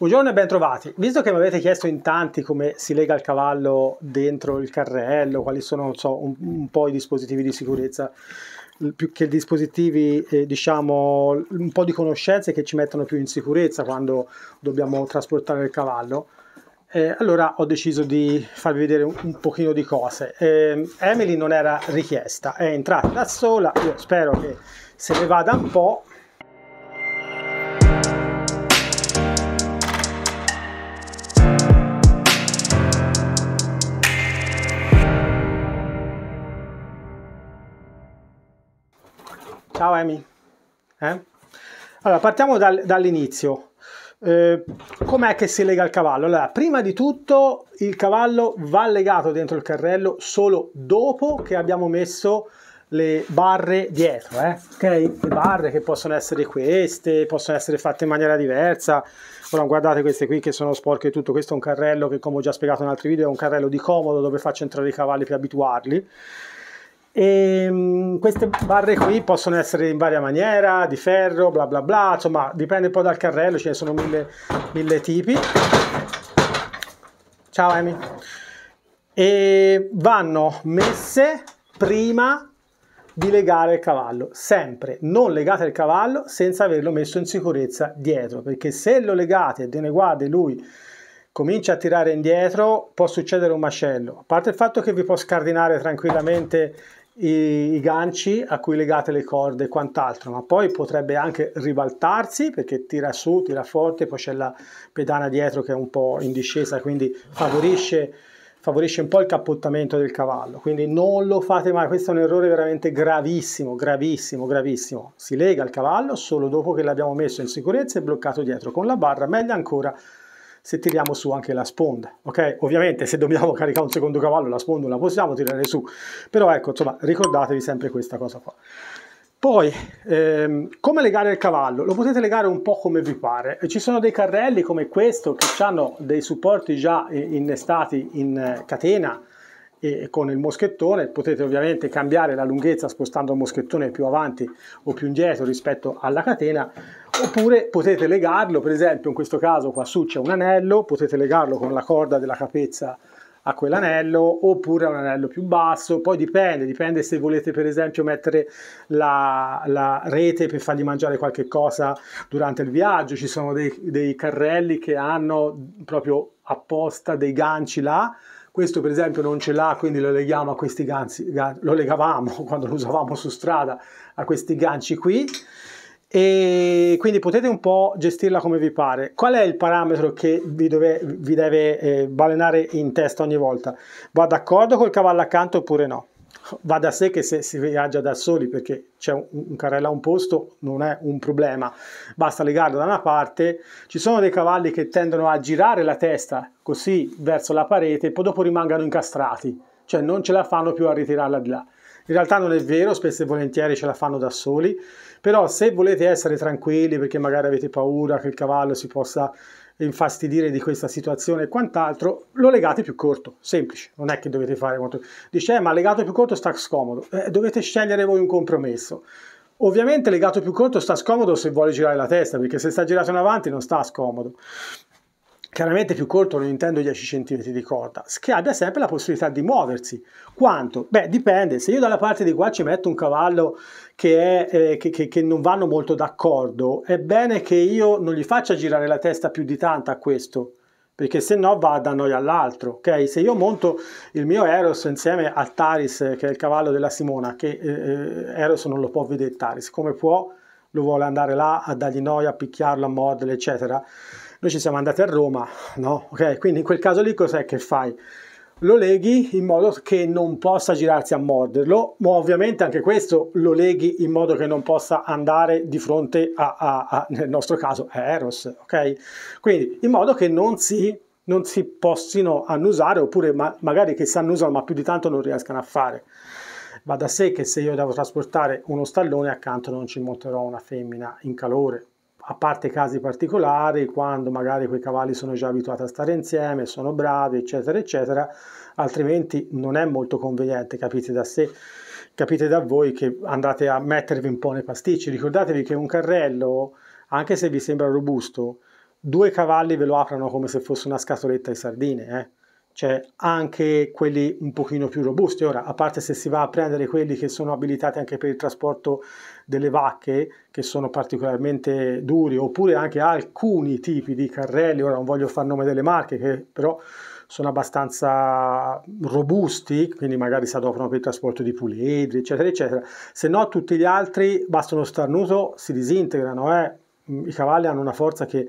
Buongiorno e bentrovati. Visto che mi avete chiesto in tanti come si lega il cavallo dentro il carrello, quali sono so, un, un, po' i dispositivi di sicurezza, più che dispositivi, eh, diciamo, un po' di conoscenze che ci mettono più in sicurezza quando dobbiamo trasportare il cavallo, eh, allora ho deciso di farvi vedere un, un pochino di cose. Eh, Emily non era richiesta, è entrata da sola, io spero che se ne vada un po' Ciao Amy. Eh? Allora, partiamo dal, dall'inizio. Eh, com'è che si lega il cavallo? Allora, prima di tutto il cavallo va legato dentro il carrello solo dopo che abbiamo messo le barre dietro, eh? ok? Le barre che possono essere queste, possono essere fatte in maniera diversa. Ora guardate queste qui che sono sporche e tutto, questo è un carrello che come ho già spiegato in altri video è un carrello di comodo dove faccio entrare i cavalli per abituarli. E ehm, queste barre qui possono essere in varia maniera, di ferro, bla bla bla, insomma dipende un po' dal carrello, ce ne sono mille, mille tipi. Ciao Amy. E vanno messe prima di legare il cavallo, sempre non legate il cavallo senza averlo messo in sicurezza dietro, perché se lo legate e ne guardi lui comincia a tirare indietro, può succedere un macello. A parte il fatto che vi può scardinare tranquillamente i, i ganci a cui legate le corde e quant'altro, ma poi potrebbe anche ribaltarsi perché tira su, tira forte, poi c'è la pedana dietro che è un po' in discesa, quindi favorisce favorisce un po' il cappottamento del cavallo, quindi non lo fate mai, questo è un errore veramente gravissimo, gravissimo, gravissimo. Si lega il cavallo solo dopo che l'abbiamo messo in sicurezza e bloccato dietro con la barra, meglio ancora se tiriamo su anche la sponda, ok? Ovviamente se dobbiamo caricare un secondo cavallo la sponda non la possiamo tirare su, però ecco, insomma, ricordatevi sempre questa cosa qua. Poi, ehm, come legare il cavallo? Lo potete legare un po' come vi pare. Ci sono dei carrelli come questo che hanno dei supporti già eh, innestati in eh, catena e con il moschettone. Potete ovviamente cambiare la lunghezza spostando il moschettone più avanti o più indietro rispetto alla catena oppure potete legarlo, per esempio in questo caso qua su c'è un anello, potete legarlo con la corda della capezza a quell'anello oppure a un anello più basso, poi dipende, dipende se volete per esempio mettere la, la rete per fargli mangiare qualche cosa durante il viaggio, ci sono dei, dei carrelli che hanno proprio apposta dei ganci là, questo per esempio non ce l'ha quindi lo leghiamo a questi ganci, lo legavamo quando lo usavamo su strada a questi ganci qui e quindi potete un po' gestirla come vi pare. Qual è il parametro che vi, dove, vi deve eh, balenare in testa ogni volta? Va d'accordo col cavallo accanto oppure no? Va da sé che se si viaggia da soli perché c'è un, un carrello a un posto non è un problema, basta legarlo da una parte. Ci sono dei cavalli che tendono a girare la testa così verso la parete e poi dopo rimangono incastrati, cioè non ce la fanno più a ritirarla di là. In realtà non è vero, spesso e volentieri ce la fanno da soli, però se volete essere tranquilli perché magari avete paura che il cavallo si possa infastidire di questa situazione e quant'altro, lo legate più corto, semplice, non è che dovete fare quanto... Dice, eh, ma legato più corto sta scomodo, eh, dovete scegliere voi un compromesso. Ovviamente legato più corto sta scomodo se vuole girare la testa, perché se sta girato in avanti non sta scomodo chiaramente più corto non intendo 10 cm di corda, che abbia sempre la possibilità di muoversi. Quanto? Beh, dipende, se io dalla parte di qua ci metto un cavallo che, è, eh, che, che, che non vanno molto d'accordo, è bene che io non gli faccia girare la testa più di tanto a questo, perché se no va da noi all'altro, ok? Se io monto il mio Eros insieme a Taris, che è il cavallo della Simona, che eh, eh, Eros non lo può vedere Taris, come può? Lo vuole andare là a dargli noia, a picchiarlo, a morderlo, eccetera noi ci siamo andati a Roma, no? Ok, quindi in quel caso lì cos'è che fai? Lo leghi in modo che non possa girarsi a morderlo, ma ovviamente anche questo lo leghi in modo che non possa andare di fronte a, a, a nel nostro caso, a Eros, ok? Quindi in modo che non si non si possano annusare oppure ma magari che si annusano ma più di tanto non riescano a fare. Va da sé che se io devo trasportare uno stallone accanto non ci monterò una femmina in calore a parte casi particolari, quando magari quei cavalli sono già abituati a stare insieme, sono bravi, eccetera, eccetera, altrimenti non è molto conveniente, capite da sé, capite da voi che andate a mettervi un po' nei pasticci. Ricordatevi che un carrello, anche se vi sembra robusto, due cavalli ve lo aprono come se fosse una scatoletta di sardine, eh? cioè anche quelli un pochino più robusti. Ora, a parte se si va a prendere quelli che sono abilitati anche per il trasporto delle vacche, che sono particolarmente duri, oppure anche alcuni tipi di carrelli, ora non voglio far nome delle marche, che però sono abbastanza robusti, quindi magari si adoperano per il trasporto di puledri, eccetera, eccetera. Se no tutti gli altri, bastano starnuto, si disintegrano. Eh? I cavalli hanno una forza che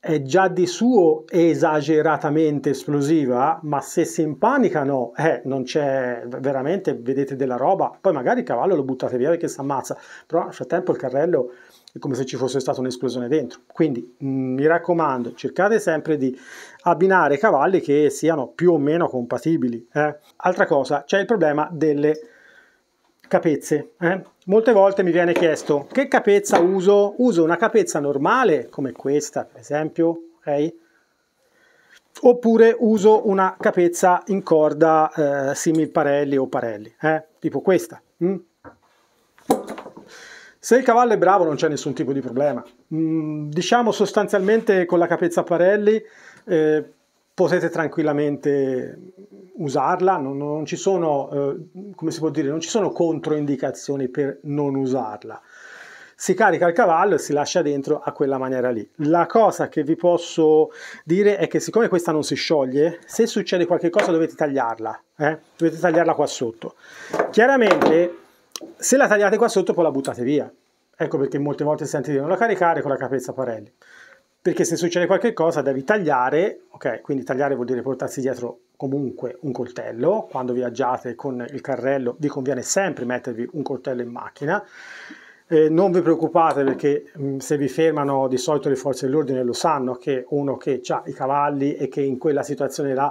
è già di suo esageratamente esplosiva, ma se si impanicano, eh, non c'è veramente, vedete della roba, poi magari il cavallo lo buttate via perché si ammazza, però nel frattempo il carrello è come se ci fosse stata un'esplosione dentro. Quindi mh, mi raccomando, cercate sempre di abbinare cavalli che siano più o meno compatibili. Eh. Altra cosa, c'è il problema delle capezze. Eh? Molte volte mi viene chiesto che capezza uso? Uso una capezza normale, come questa per esempio, ok? Oppure uso una capezza in corda eh, simil parelli o parelli, eh? tipo questa. Mm? Se il cavallo è bravo non c'è nessun tipo di problema. Mm, diciamo sostanzialmente con la capezza parelli... Eh, potete tranquillamente usarla, non, non ci sono, eh, come si può dire, non ci sono controindicazioni per non usarla. Si carica il cavallo e si lascia dentro a quella maniera lì. La cosa che vi posso dire è che siccome questa non si scioglie, se succede qualcosa dovete tagliarla, eh? dovete tagliarla qua sotto. Chiaramente se la tagliate qua sotto poi la buttate via. Ecco perché molte volte sentite non la caricare con la capezza Parelli perché se succede qualcosa devi tagliare, ok? Quindi tagliare vuol dire portarsi dietro comunque un coltello, quando viaggiate con il carrello vi conviene sempre mettervi un coltello in macchina. Eh, non vi preoccupate perché mh, mm, se vi fermano di solito le forze dell'ordine lo sanno che uno che ha i cavalli e che in quella situazione là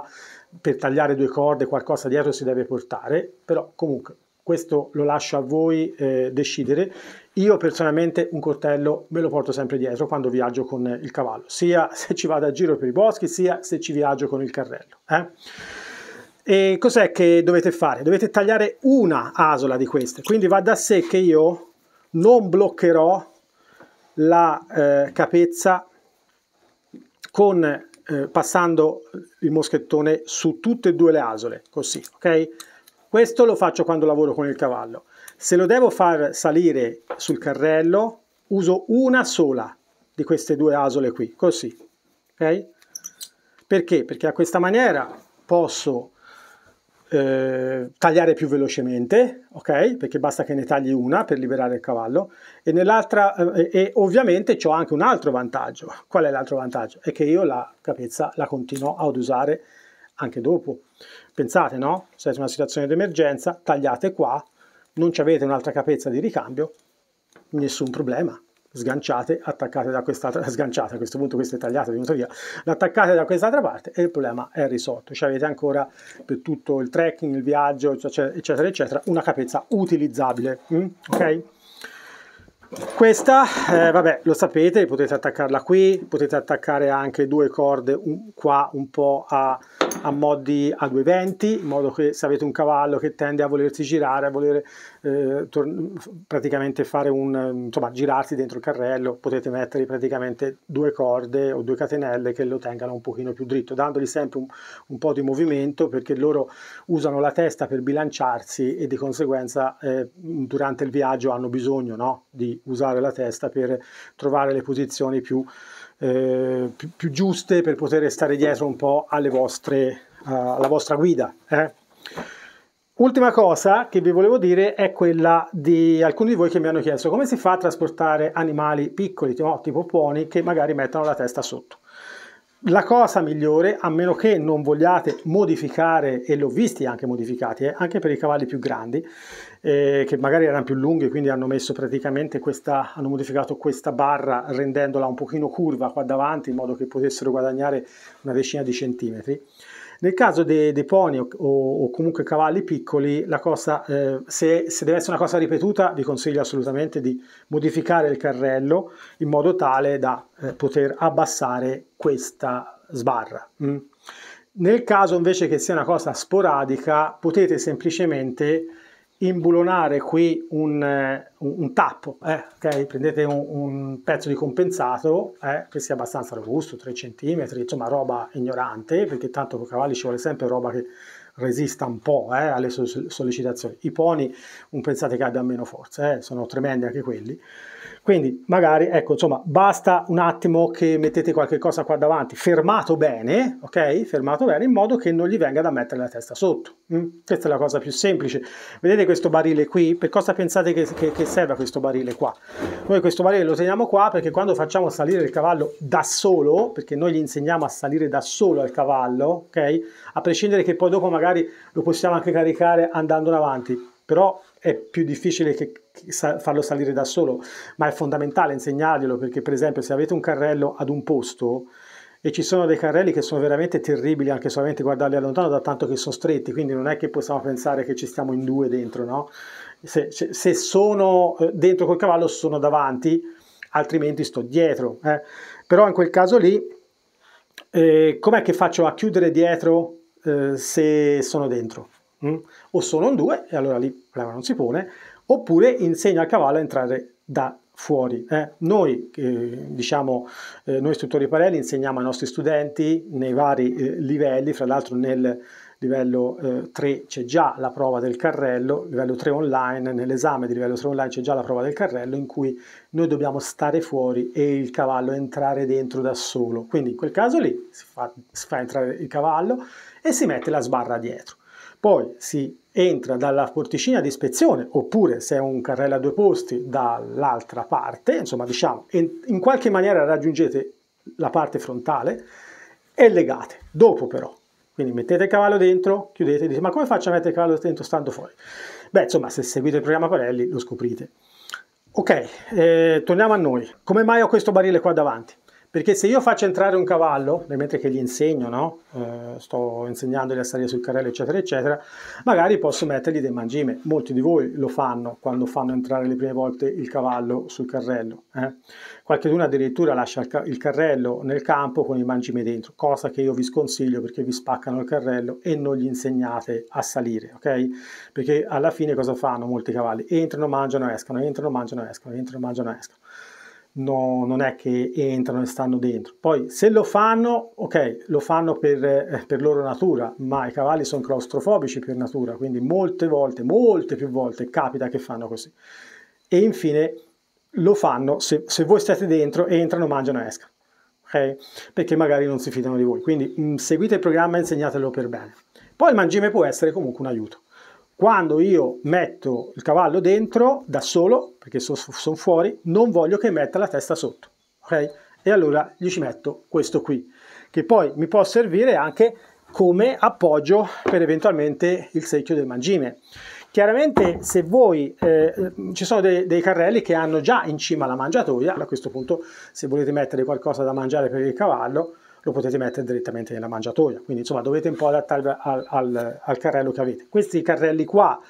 per tagliare due corde qualcosa dietro si deve portare, però comunque questo lo lascio a voi eh, decidere. Io personalmente un coltello me lo porto sempre dietro quando viaggio con il cavallo, sia se ci vado a giro per i boschi, sia se ci viaggio con il carrello. Eh? E cos'è che dovete fare? Dovete tagliare una asola di queste, quindi va da sé che io non bloccherò la eh, capezza con, eh, passando il moschettone su tutte e due le asole, così, ok? Questo lo faccio quando lavoro con il cavallo. Se lo devo far salire sul carrello, uso una sola di queste due asole qui, così, ok? Perché? Perché a questa maniera posso eh, tagliare più velocemente, ok? Perché basta che ne tagli una per liberare il cavallo e nell'altra eh, e ovviamente ho anche un altro vantaggio. Qual è l'altro vantaggio? È che io la capezza la continuo ad usare anche dopo. Pensate, no? Siete in una situazione d'emergenza, tagliate qua, non avete un'altra capezza di ricambio, nessun problema. Sganciate, attaccate da quest'altra, sganciate, a questo punto questa è tagliata, è venuta via, l'attaccate da quest'altra parte e il problema è risolto. Ci avete ancora per tutto il trekking, il viaggio, eccetera, eccetera, una capezza utilizzabile. Mm? Ok? Questa, eh, vabbè, lo sapete, potete attaccarla qui, potete attaccare anche due corde un, qua un po' a, a modi a 220, in modo che se avete un cavallo che tende a volersi girare, a volere eh, praticamente fare un, insomma, girarsi dentro il carrello, potete mettere praticamente due corde o due catenelle che lo tengano un pochino più dritto, dandogli sempre un, un po' di movimento perché loro usano la testa per bilanciarsi e di conseguenza eh, durante il viaggio hanno bisogno no? di usare la testa per trovare le posizioni più, eh, più, più giuste per poter stare dietro un po' alle vostre, uh, alla vostra guida. Eh? Ultima cosa che vi volevo dire è quella di alcuni di voi che mi hanno chiesto come si fa a trasportare animali piccoli, tipo pony, che magari mettono la testa sotto. La cosa migliore, a meno che non vogliate modificare, e l'ho visti anche modificati, eh, anche per i cavalli più grandi, eh, che magari erano più lunghi, quindi hanno messo praticamente questa, hanno modificato questa barra rendendola un pochino curva qua davanti, in modo che potessero guadagnare una decina di centimetri. Nel caso dei, dei pony o, o, comunque cavalli piccoli, la cosa, eh, se, se, deve essere una cosa ripetuta, vi consiglio assolutamente di modificare il carrello in modo tale da eh, poter abbassare questa sbarra. Mm. Nel caso invece che sia una cosa sporadica, potete semplicemente imbulonare qui un, un, eh, un tappo, eh, okay? prendete un, un, pezzo di compensato eh, che sia abbastanza robusto, 3 cm, insomma roba ignorante, perché tanto con cavalli ci vuole sempre roba che resista un po' eh, alle sollecitazioni. I poni, non pensate che abbiano meno forza, eh, sono tremendi anche quelli. Quindi magari, ecco, insomma, basta un attimo che mettete qualche cosa qua davanti, fermato bene, ok? Fermato bene in modo che non gli venga da mettere la testa sotto. Mm? Questa è la cosa più semplice. Vedete questo barile qui? Per cosa pensate che, che, che serva questo barile qua? Noi questo barile lo teniamo qua perché quando facciamo salire il cavallo da solo, perché noi gli insegniamo a salire da solo al cavallo, ok? A prescindere che poi dopo magari lo possiamo anche caricare andando in avanti, però è più difficile che farlo salire da solo, ma è fondamentale insegnarglielo perché per esempio se avete un carrello ad un posto e ci sono dei carrelli che sono veramente terribili anche solamente guardarli da lontano da tanto che sono stretti, quindi non è che possiamo pensare che ci stiamo in due dentro, no? Se, se sono eh, dentro col cavallo sono davanti, altrimenti sto dietro. Eh? Però in quel caso lì, eh, com'è che faccio a chiudere dietro eh, se sono dentro? Mm? O sono in due, e allora lì la mano non si pone, oppure insegna al cavallo a entrare da fuori. Eh? Noi, eh, diciamo, eh, noi istruttori parelli insegniamo ai nostri studenti nei vari eh, livelli, fra l'altro nel livello eh, 3 c'è già la prova del carrello, livello 3 online, nell'esame di livello 3 online c'è già la prova del carrello in cui noi dobbiamo stare fuori e il cavallo entrare dentro da solo. Quindi in quel caso lì si fa, si fa entrare il cavallo e si mette la sbarra dietro. Poi si entra dalla porticina di ispezione oppure se è un carrello a due posti dall'altra parte, insomma diciamo in qualche maniera raggiungete la parte frontale e legate. Dopo però quindi mettete il cavallo dentro, chiudete e dite ma come faccio a mettere il cavallo dentro stando fuori? Beh, insomma, se seguite il programma Parelli lo scoprite. Ok, eh, torniamo a noi. Come mai ho questo barile qua davanti? Perché se io faccio entrare un cavallo, mentre che gli insegno, no? eh, sto insegnandogli a salire sul carrello, eccetera, eccetera, magari posso mettergli del mangime. Molti di voi lo fanno quando fanno entrare le prime volte il cavallo sul carrello. Eh? Qualcuno addirittura lascia il carrello nel campo con i mangime dentro, cosa che io vi sconsiglio perché vi spaccano il carrello e non gli insegnate a salire, ok? Perché alla fine cosa fanno molti cavalli? Entrano, mangiano, escono, entrano, mangiano, escono, entrano, mangiano, escono no, non è che entrano e stanno dentro. Poi se lo fanno, ok, lo fanno per, eh, per loro natura, ma i cavalli sono claustrofobici per natura, quindi molte volte, molte più volte capita che fanno così. E infine lo fanno se, se voi state dentro, entrano, mangiano e escono. Okay? Perché magari non si fidano di voi. Quindi mh, mm, seguite il programma e insegnatelo per bene. Poi il mangime può essere comunque un aiuto quando io metto il cavallo dentro da solo, perché sono son fuori, non voglio che metta la testa sotto, ok? E allora gli ci metto questo qui, che poi mi può servire anche come appoggio per eventualmente il secchio del mangime. Chiaramente se voi, eh, ci sono dei, dei, carrelli che hanno già in cima la mangiatoia, a questo punto se volete mettere qualcosa da mangiare per il cavallo, lo potete mettere direttamente nella mangiatoia. Quindi insomma dovete un po' adattare al, al, al carrello che avete. Questi carrelli qua,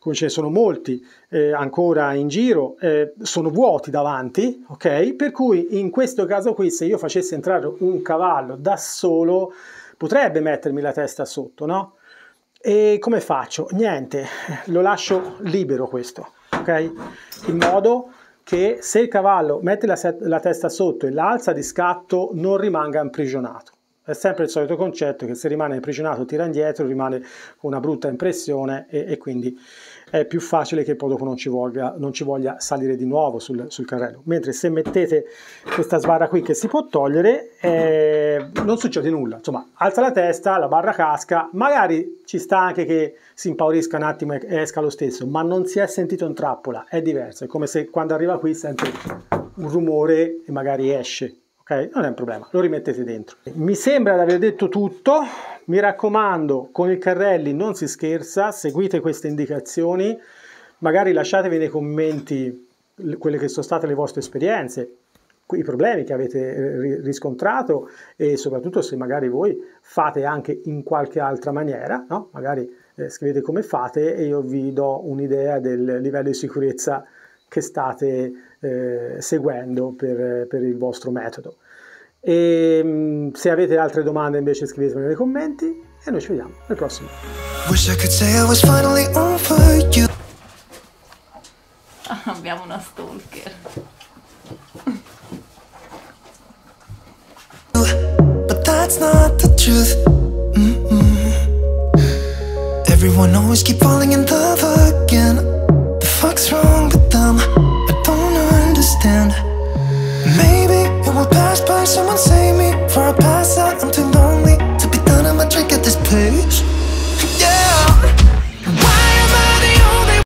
come ce ne sono molti eh, ancora in giro, eh, sono vuoti davanti, ok? Per cui in questo caso qui se io facessi entrare un cavallo da solo potrebbe mettermi la testa sotto, no? E come faccio? Niente, lo lascio libero questo, ok? In modo che se il cavallo mette la, la testa sotto e l'alza di scatto non rimanga imprigionato. È sempre il solito concetto che se rimane imprigionato tira indietro, rimane una brutta impressione e, e quindi è più facile che poi dopo non ci voglia, non ci voglia salire di nuovo sul, sul, carrello. Mentre se mettete questa sbarra qui che si può togliere, eh, non succede nulla. Insomma, alza la testa, la barra casca, magari ci sta anche che si impaurisca un attimo e esca lo stesso, ma non si è sentito in trappola, è diverso. È come se quando arriva qui sente un rumore e magari esce ok? Non è un problema, lo rimettete dentro. Mi sembra di aver detto tutto, mi raccomando con i carrelli non si scherza, seguite queste indicazioni, magari lasciatevi nei commenti quelle che sono state le vostre esperienze, i problemi che avete eh, riscontrato e soprattutto se magari voi fate anche in qualche altra maniera, no? magari eh, scrivete come fate e io vi do un'idea del livello di sicurezza che state eh, seguendo per, per, il vostro metodo. E, mm, se avete altre domande invece scrivetemi nei commenti e noi ci vediamo al prossimo. Ah, abbiamo una stalker. that's not the truth mm -mm. Everyone always keep falling in love again someone save me for a pass out. I'm too lonely.